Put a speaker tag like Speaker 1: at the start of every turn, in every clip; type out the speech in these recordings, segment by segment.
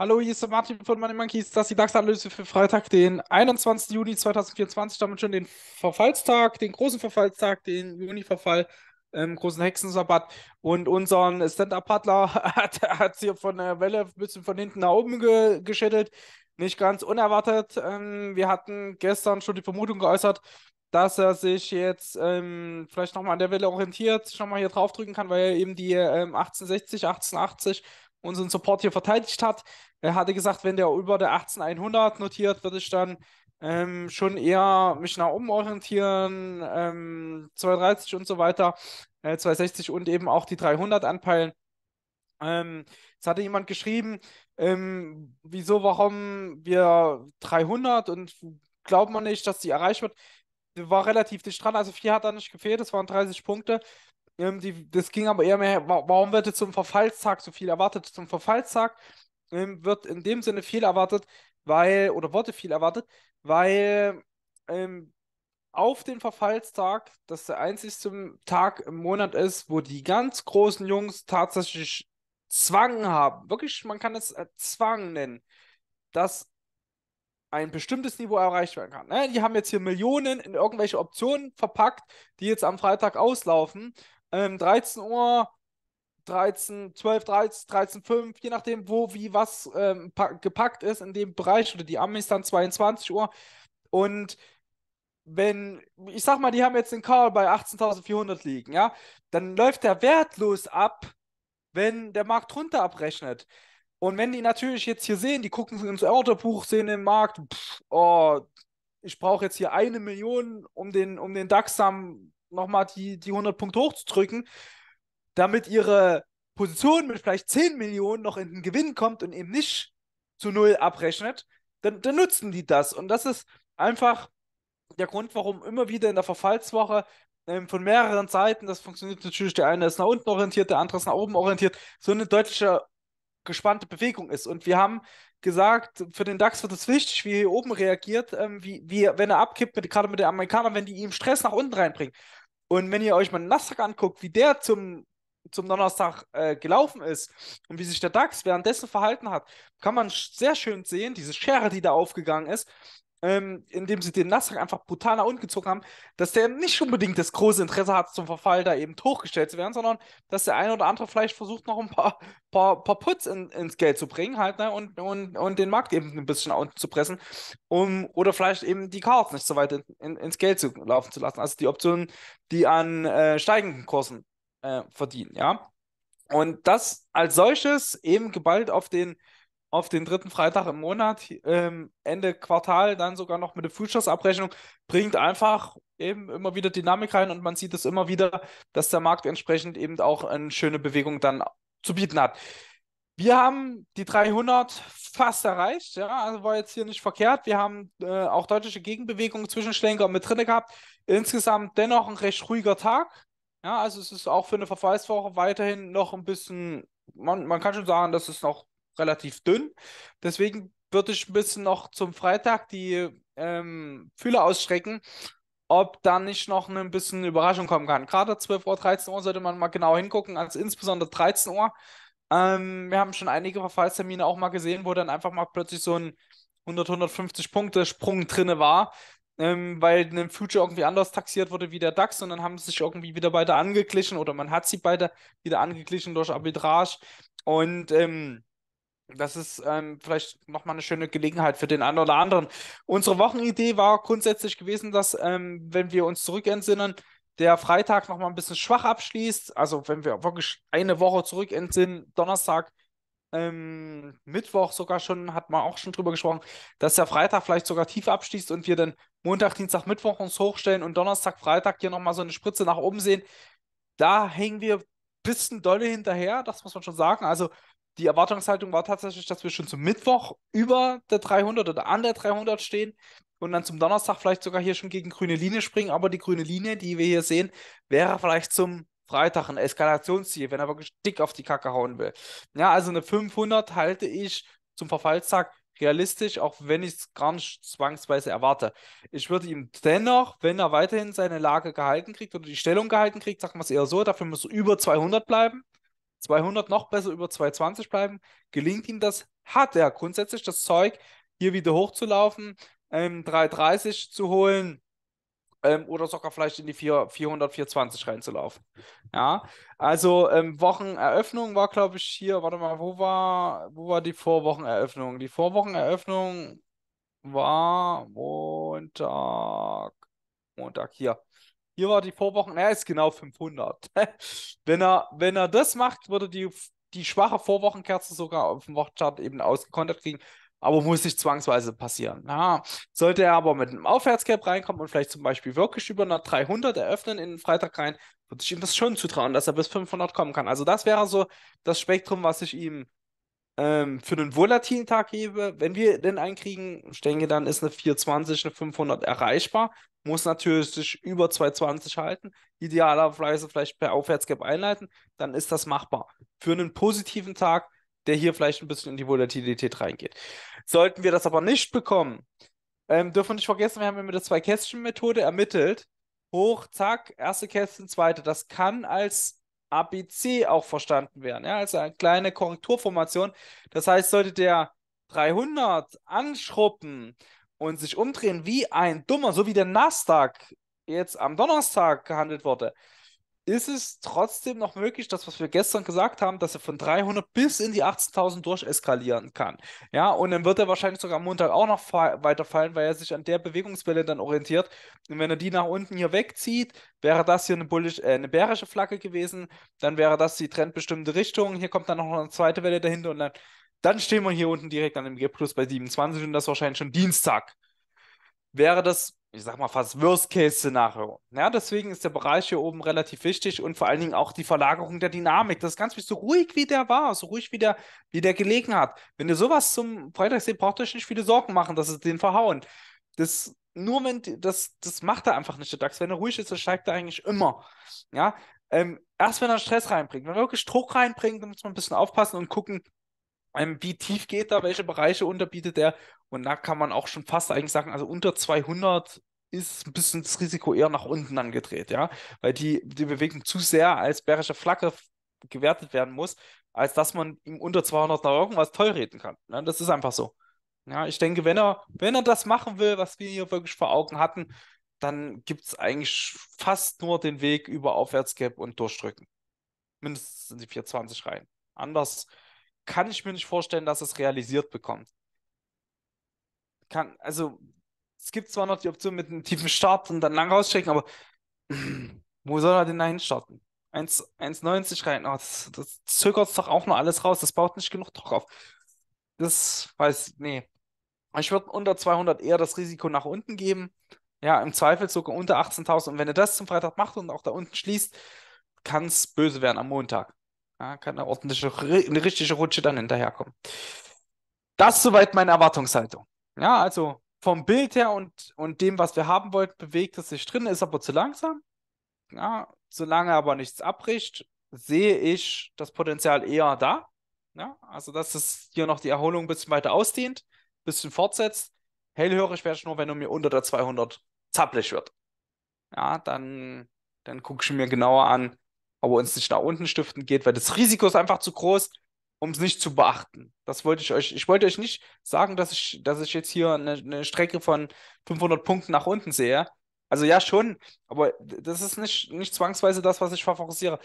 Speaker 1: Hallo, hier ist der Martin von Money Monkeys. Das ist die DAX-Analyse für Freitag, den 21. Juni 2024. Damit schon den Verfallstag, den großen Verfallstag, den Juni-Verfall, ähm, großen Hexensabbat. Und unseren Stand-Up-Paddler hat es hier von der Welle ein bisschen von hinten nach oben ge geschüttelt. Nicht ganz unerwartet. Ähm, wir hatten gestern schon die Vermutung geäußert, dass er sich jetzt ähm, vielleicht nochmal an der Welle orientiert, schon mal hier draufdrücken kann, weil er eben die ähm, 1860, 1880 unseren Support hier verteidigt hat, Er hatte gesagt, wenn der über der 18100 notiert, würde ich dann ähm, schon eher mich nach oben orientieren, ähm, 230 und so weiter, äh, 260 und eben auch die 300 anpeilen. Ähm, es hatte jemand geschrieben, ähm, wieso, warum wir 300 und glaubt man nicht, dass die erreicht wird. War relativ dicht dran, also vier hat da nicht gefehlt, es waren 30 Punkte. Ähm, die, das ging aber eher mehr, warum wird jetzt zum Verfallstag so viel erwartet? Zum Verfallstag ähm, wird in dem Sinne viel erwartet, weil, oder wurde viel erwartet, weil ähm, auf den Verfallstag, das der einzigste Tag im Monat ist, wo die ganz großen Jungs tatsächlich Zwang haben, wirklich, man kann es äh, Zwang nennen, dass ein bestimmtes Niveau erreicht werden kann. Ne, die haben jetzt hier Millionen in irgendwelche Optionen verpackt, die jetzt am Freitag auslaufen ähm, 13 Uhr, 13, 12, 13, 13, 5, je nachdem, wo, wie, was ähm, gepackt ist in dem Bereich oder die Amis dann 22 Uhr. Und wenn, ich sag mal, die haben jetzt den Call bei 18.400 liegen, ja, dann läuft der wertlos ab, wenn der Markt runter abrechnet. Und wenn die natürlich jetzt hier sehen, die gucken ins Orderbuch, sehen den Markt, pff, oh, ich brauche jetzt hier eine Million, um den, um den DAX am nochmal die, die 100 Punkte hochzudrücken, damit ihre Position mit vielleicht 10 Millionen noch in den Gewinn kommt und eben nicht zu null abrechnet, dann, dann nutzen die das. Und das ist einfach der Grund, warum immer wieder in der Verfallswoche ähm, von mehreren Seiten, das funktioniert natürlich, der eine ist nach unten orientiert, der andere ist nach oben orientiert, so eine deutliche gespannte Bewegung ist. Und wir haben gesagt, für den DAX wird es wichtig, wie er hier oben reagiert, ähm, wie, wie, wenn er abkippt, mit, gerade mit den Amerikanern, wenn die ihm Stress nach unten reinbringen. Und wenn ihr euch mal den Nasdaq anguckt, wie der zum, zum Donnerstag äh, gelaufen ist und wie sich der DAX währenddessen verhalten hat, kann man sehr schön sehen, diese Schere, die da aufgegangen ist, ähm, indem sie den Nasser einfach brutal nach unten gezogen haben, dass der nicht unbedingt das große Interesse hat, zum Verfall da eben hochgestellt zu werden, sondern dass der eine oder andere vielleicht versucht, noch ein paar, paar, paar Putz in, ins Geld zu bringen halt, ne, und, und, und den Markt eben ein bisschen nach unten zu pressen, um, oder vielleicht eben die Cards nicht so weit in, in, ins Geld zu laufen zu lassen. Also die Optionen, die an äh, steigenden Kursen äh, verdienen, ja. Und das als solches eben geballt auf den auf den dritten Freitag im Monat, ähm, Ende Quartal, dann sogar noch mit der Futures-Abrechnung, bringt einfach eben immer wieder Dynamik rein und man sieht es immer wieder, dass der Markt entsprechend eben auch eine schöne Bewegung dann zu bieten hat. Wir haben die 300 fast erreicht, ja, also war jetzt hier nicht verkehrt. Wir haben äh, auch deutliche Gegenbewegungen, Zwischenschlenker mit drin gehabt. Insgesamt dennoch ein recht ruhiger Tag. Ja, also es ist auch für eine Verfallswoche weiterhin noch ein bisschen, man, man kann schon sagen, dass es noch relativ dünn. Deswegen würde ich ein bisschen noch zum Freitag die ähm, Fühler ausstrecken, ob da nicht noch ein bisschen Überraschung kommen kann. Gerade 12 Uhr, 13 Uhr sollte man mal genau hingucken, also insbesondere 13 Uhr. Ähm, wir haben schon einige Verfallstermine auch mal gesehen, wo dann einfach mal plötzlich so ein 100, 150 Punkte Sprung drinne war, ähm, weil ein Future irgendwie anders taxiert wurde wie der DAX und dann haben sie sich irgendwie wieder beide angeglichen oder man hat sie beide wieder angeglichen durch Arbitrage und ähm, das ist ähm, vielleicht nochmal eine schöne Gelegenheit für den einen oder anderen. Unsere Wochenidee war grundsätzlich gewesen, dass, ähm, wenn wir uns zurückentsinnen, der Freitag nochmal ein bisschen schwach abschließt. Also, wenn wir wirklich eine Woche zurückentsinnen, Donnerstag, ähm, Mittwoch sogar schon, hat man auch schon drüber gesprochen, dass der Freitag vielleicht sogar tief abschließt und wir dann Montag, Dienstag, Mittwoch uns hochstellen und Donnerstag, Freitag hier nochmal so eine Spritze nach oben sehen. Da hängen wir bisschen dolle hinterher, das muss man schon sagen. Also die Erwartungshaltung war tatsächlich, dass wir schon zum Mittwoch über der 300 oder an der 300 stehen und dann zum Donnerstag vielleicht sogar hier schon gegen grüne Linie springen. Aber die grüne Linie, die wir hier sehen, wäre vielleicht zum Freitag ein Eskalationsziel, wenn er wirklich dick auf die Kacke hauen will. Ja, also eine 500 halte ich zum Verfallstag realistisch, auch wenn ich es gar nicht zwangsweise erwarte. Ich würde ihm dennoch, wenn er weiterhin seine Lage gehalten kriegt oder die Stellung gehalten kriegt, sagen wir es eher so, dafür muss er über 200 bleiben. 200 noch besser über 220 bleiben. Gelingt ihm das? Hat er grundsätzlich das Zeug, hier wieder hochzulaufen, ähm, 330 zu holen ähm, oder sogar vielleicht in die 4, 400, 420 reinzulaufen. Ja, also ähm, Wocheneröffnung war, glaube ich, hier, warte mal, wo war, wo war die Vorwocheneröffnung? Die Vorwocheneröffnung war Montag. Montag hier hier war die Vorwochen, er ist genau 500. wenn, er, wenn er das macht, würde die, die schwache Vorwochenkerze sogar auf dem Wochenchart eben ausgekontert kriegen, aber muss nicht zwangsweise passieren. Ja. Sollte er aber mit einem Aufwärtscap reinkommen und vielleicht zum Beispiel wirklich über einer 300 eröffnen in den Freitag rein, würde ich ihm das schon zutrauen, dass er bis 500 kommen kann. Also das wäre so das Spektrum, was ich ihm ähm, für einen volatilen Tag gebe, wenn wir den einkriegen, ich denke, dann ist eine 420, eine 500 erreichbar. Muss natürlich sich über 220 halten, idealerweise vielleicht per Aufwärtsgap einleiten, dann ist das machbar. Für einen positiven Tag, der hier vielleicht ein bisschen in die Volatilität reingeht. Sollten wir das aber nicht bekommen, ähm, dürfen wir nicht vergessen, wir haben ja mit der Zwei-Kästchen-Methode ermittelt. Hoch, zack, erste Kästchen, zweite. Das kann als ABC auch verstanden werden. Ja, also eine kleine Korrekturformation. Das heißt, sollte der 300 anschruppen und sich umdrehen wie ein Dummer, so wie der Nasdaq jetzt am Donnerstag gehandelt wurde, ist es trotzdem noch möglich, das, was wir gestern gesagt haben, dass er von 300 bis in die 18.000 durcheskalieren kann. Ja, und dann wird er wahrscheinlich sogar am Montag auch noch weiterfallen, weil er sich an der Bewegungswelle dann orientiert. Und wenn er die nach unten hier wegzieht, wäre das hier eine, bullish, äh, eine bärische Flagge gewesen, dann wäre das die trendbestimmte Richtung. Hier kommt dann noch eine zweite Welle dahinter und dann, dann stehen wir hier unten direkt an dem G-Plus bei 27 und das wahrscheinlich schon Dienstag. Wäre das ich sag mal, fast Worst-Case-Szenario. Ja, deswegen ist der Bereich hier oben relativ wichtig und vor allen Dingen auch die Verlagerung der Dynamik. Das Ganze ist so ruhig wie der war, so ruhig wie der, wie der gelegen hat. Wenn du sowas zum Freitag siehst, braucht euch nicht viele Sorgen machen, dass es den verhauen. Das, nur wenn, das, das macht er einfach nicht, der DAX. Wenn er ruhig ist, dann steigt er eigentlich immer. Ja, ähm, erst wenn er Stress reinbringt, wenn er wirklich Druck reinbringt, dann muss man ein bisschen aufpassen und gucken, ähm, wie tief geht er, welche Bereiche unterbietet er und da kann man auch schon fast eigentlich sagen, also unter 200 ist ein bisschen das Risiko eher nach unten angedreht, ja, weil die, die Bewegung zu sehr als bärische Flagge gewertet werden muss, als dass man ihm unter 200 da irgendwas reden kann. Ne? Das ist einfach so. Ja, ich denke, wenn er, wenn er das machen will, was wir hier wirklich vor Augen hatten, dann gibt es eigentlich fast nur den Weg über Aufwärtsgap und Durchdrücken. Mindestens in die 420 rein. Anders kann ich mir nicht vorstellen, dass es realisiert bekommt kann, also es gibt zwar noch die Option mit einem tiefen Start und dann lang rausschicken, aber wo soll er denn da hinstarten? 1,90 rein, oh, das, das zögert doch auch noch alles raus, das baut nicht genug Druck auf. Das weiß, ich, nee. Ich würde unter 200 eher das Risiko nach unten geben. Ja, im Zweifel sogar unter 18.000. Und wenn er das zum Freitag macht und auch da unten schließt, kann es böse werden am Montag. Ja, kann eine ordentliche, eine richtige Rutsche dann hinterherkommen. Das soweit meine Erwartungshaltung. Ja, also vom Bild her und, und dem, was wir haben wollten, bewegt es sich drin, ist aber zu langsam. Ja, solange aber nichts abbricht, sehe ich das Potenzial eher da. Ja, also, dass es hier noch die Erholung ein bisschen weiter ausdehnt, ein bisschen fortsetzt. Hellhörig werde ich nur, wenn er mir unter der 200 zappelig wird. Ja, dann, dann gucke ich mir genauer an, ob er uns nicht nach unten stiften geht, weil das Risiko ist einfach zu groß um es nicht zu beachten. Das wollte ich euch. Ich wollte euch nicht sagen, dass ich, dass ich jetzt hier eine, eine, Strecke von 500 Punkten nach unten sehe. Also ja, schon, aber das ist nicht, nicht zwangsweise das, was ich favorisiere.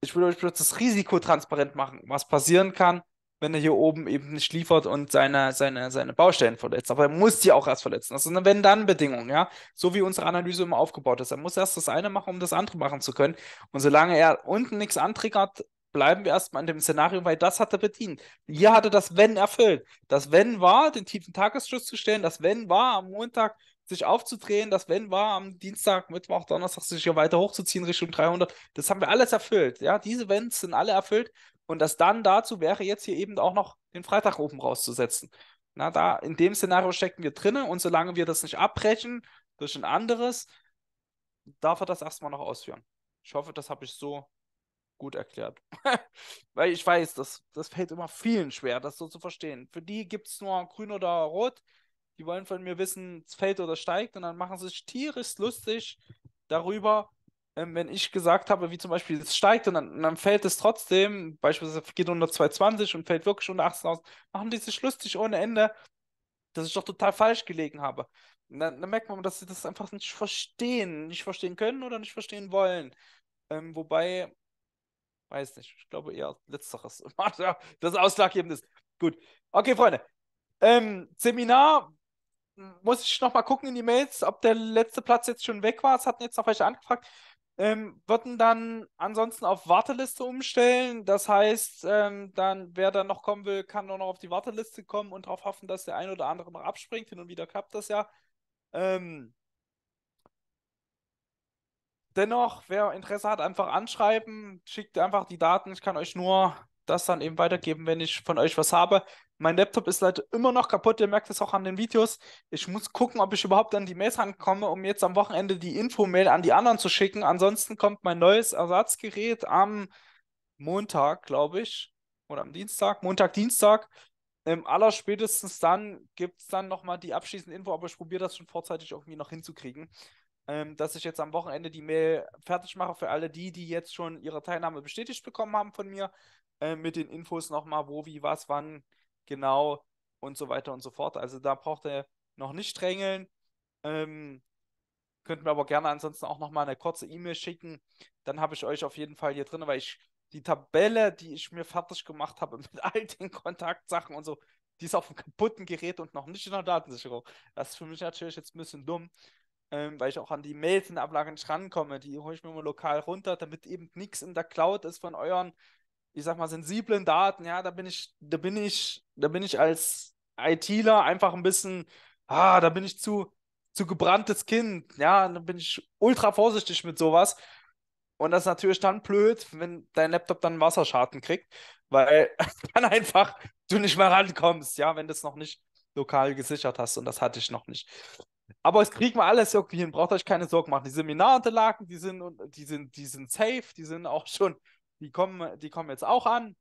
Speaker 1: Ich will euch bloß das Risiko transparent machen, was passieren kann, wenn er hier oben eben nicht liefert und seine, seine, seine Baustellen verletzt. Aber er muss die auch erst verletzen. Das ist eine Wenn-Dann-Bedingung, ja. So wie unsere Analyse immer aufgebaut ist. Er muss erst das eine machen, um das andere machen zu können. Und solange er unten nichts antriggert, bleiben wir erstmal an dem Szenario, weil das hat er bedient. Hier hatte das Wenn erfüllt. Das Wenn war, den tiefen Tagesschluss zu stellen, das Wenn war, am Montag sich aufzudrehen, das Wenn war, am Dienstag, Mittwoch, Donnerstag sich hier weiter hochzuziehen Richtung 300. Das haben wir alles erfüllt. Ja, diese Wenns sind alle erfüllt. Und das dann dazu wäre jetzt hier eben auch noch den Freitag oben rauszusetzen. Na, da in dem Szenario stecken wir drinne und solange wir das nicht abbrechen durch ein anderes, darf er das erstmal noch ausführen. Ich hoffe, das habe ich so Gut erklärt. Weil ich weiß, das, das fällt immer vielen schwer, das so zu verstehen. Für die gibt es nur grün oder rot. Die wollen von mir wissen, es fällt oder steigt. Und dann machen sie sich tierisch lustig darüber, ähm, wenn ich gesagt habe, wie zum Beispiel, es steigt und dann, und dann fällt es trotzdem. Beispielsweise geht unter 220 und fällt wirklich unter 18 aus. Machen die sich lustig ohne Ende, dass ich doch total falsch gelegen habe. Und dann, dann merkt man, dass sie das einfach nicht verstehen, nicht verstehen können oder nicht verstehen wollen. Ähm, wobei Weiß nicht. Ich glaube eher letzteres. Das Ausschlaggebende ist. Gut. Okay, Freunde. Ähm, Seminar hm, muss ich nochmal gucken in die Mails, ob der letzte Platz jetzt schon weg war. Es hatten jetzt noch welche angefragt. Ähm, würden dann ansonsten auf Warteliste umstellen. Das heißt, ähm, dann wer dann noch kommen will, kann nur noch auf die Warteliste kommen und darauf hoffen, dass der ein oder andere noch abspringt. Hin und wieder klappt das ja. Ähm, dennoch, wer Interesse hat, einfach anschreiben, schickt einfach die Daten. Ich kann euch nur das dann eben weitergeben, wenn ich von euch was habe. Mein Laptop ist leider immer noch kaputt, ihr merkt es auch an den Videos. Ich muss gucken, ob ich überhaupt an die Mails rankomme, um jetzt am Wochenende die Infomail an die anderen zu schicken. Ansonsten kommt mein neues Ersatzgerät am Montag, glaube ich. Oder am Dienstag, Montag, Dienstag. Ähm, allerspätestens dann gibt es dann nochmal die abschließende Info, aber ich probiere das schon vorzeitig irgendwie noch hinzukriegen ähm, dass ich jetzt am Wochenende die Mail fertig mache für alle die, die jetzt schon ihre Teilnahme bestätigt bekommen haben von mir, äh, mit den Infos nochmal, wo, wie, was, wann, genau und so weiter und so fort. Also da braucht ihr noch nicht drängeln. Ähm, könnt mir aber gerne ansonsten auch nochmal eine kurze E-Mail schicken. Dann habe ich euch auf jeden Fall hier drin, weil ich die Tabelle, die ich mir fertig gemacht habe mit all den Kontaktsachen und so, die ist auf dem kaputten Gerät und noch nicht in der Datensicherung. Das ist für mich natürlich jetzt ein bisschen dumm ähm, weil ich auch an die Mails in der Ablage nicht rankomme. Die hole ich mir mal lokal runter, damit eben nichts in der Cloud ist von euren, ich sag mal, sensiblen Daten. Ja, da bin ich, da bin ich, da bin ich als ITler einfach ein bisschen, ah, da bin ich zu, zu gebranntes Kind. Ja, da bin ich ultra vorsichtig mit sowas. Und das ist natürlich dann blöd, wenn dein Laptop dann einen Wasserschaden kriegt, weil dann einfach du nicht mehr rankommst, ja, wenn du es noch nicht lokal gesichert hast und das hatte ich noch nicht. Aber es kriegen wir alles irgendwie hin, braucht euch keine Sorgen machen. Die Seminarunterlagen, die sind, die sind, die sind safe, die sind auch schon, die kommen, die kommen jetzt auch an.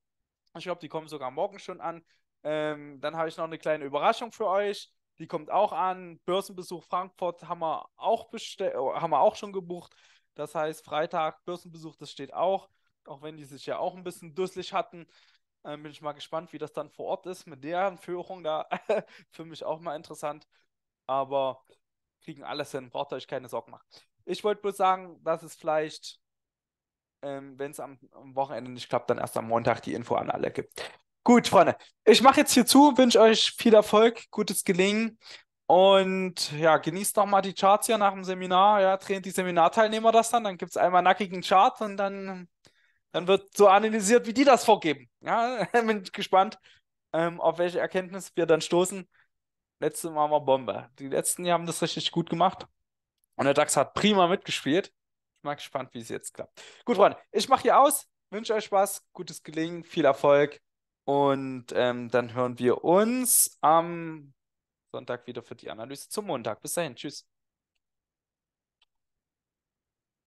Speaker 1: Ich glaube, die kommen sogar morgen schon an. Ähm, dann habe ich noch eine kleine Überraschung für euch. Die kommt auch an. Börsenbesuch Frankfurt haben wir auch, haben wir auch schon gebucht. Das heißt, Freitag Börsenbesuch, das steht auch. Auch wenn die sich ja auch ein bisschen dusselig hatten, äh, bin ich mal gespannt, wie das dann vor Ort ist mit deren Führung. Da für mich auch mal interessant. Aber kriegen alles hin, braucht euch keine Sorgen machen. Ich wollte bloß sagen, dass es vielleicht, ähm, wenn es am, am, Wochenende nicht klappt, dann erst am Montag die Info an alle gibt. Gut, Freunde, ich mache jetzt hier zu, wünsche euch viel Erfolg, gutes Gelingen und ja, genießt mal die Charts hier nach dem Seminar. Ja, drehen die Seminarteilnehmer das dann, dann gibt es einmal nackigen Chart und dann, dann wird so analysiert, wie die das vorgeben. Ja, bin ich gespannt, ähm, auf welche Erkenntnis wir dann stoßen letzte Mal war Bombe. Die letzten die haben das richtig gut gemacht. Und der DAX hat prima mitgespielt. Ich bin mal gespannt, wie es jetzt klappt. Gut, Freunde, ich mache hier aus. Wünsche euch Spaß, gutes Gelingen, viel Erfolg. Und ähm, dann hören wir uns am Sonntag wieder für die Analyse zum Montag. Bis dahin, tschüss.